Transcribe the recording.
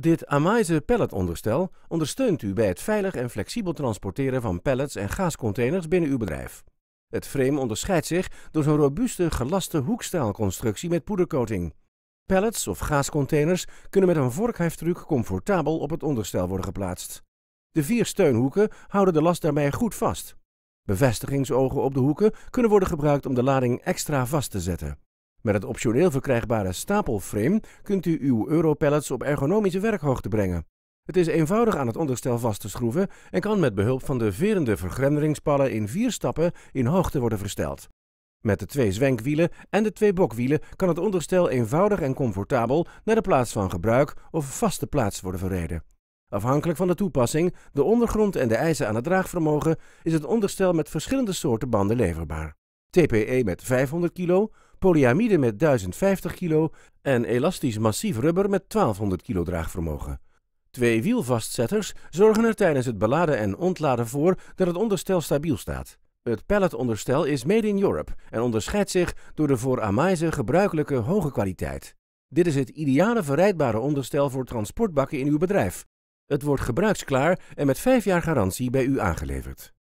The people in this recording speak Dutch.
Dit Amaise palletonderstel ondersteunt u bij het veilig en flexibel transporteren van pallets en gaascontainers binnen uw bedrijf. Het frame onderscheidt zich door zijn robuuste gelaste hoekstaalconstructie met poedercoating. Pallets of gaascontainers kunnen met een vorkheftruc comfortabel op het onderstel worden geplaatst. De vier steunhoeken houden de last daarbij goed vast. Bevestigingsogen op de hoeken kunnen worden gebruikt om de lading extra vast te zetten. Met het optioneel verkrijgbare stapelframe kunt u uw Europallets op ergonomische werkhoogte brengen. Het is eenvoudig aan het onderstel vast te schroeven en kan met behulp van de verende vergrenderingspallen in vier stappen in hoogte worden versteld. Met de twee zwenkwielen en de twee bokwielen kan het onderstel eenvoudig en comfortabel naar de plaats van gebruik of vaste plaats worden verreden. Afhankelijk van de toepassing, de ondergrond en de eisen aan het draagvermogen is het onderstel met verschillende soorten banden leverbaar. TPE met 500 kilo, polyamide met 1050 kilo en elastisch massief rubber met 1200 kilo draagvermogen. Twee wielvastzetters zorgen er tijdens het beladen en ontladen voor dat het onderstel stabiel staat. Het palletonderstel is made in Europe en onderscheidt zich door de voor Amaize gebruikelijke hoge kwaliteit. Dit is het ideale verrijdbare onderstel voor transportbakken in uw bedrijf. Het wordt gebruiksklaar en met 5 jaar garantie bij u aangeleverd.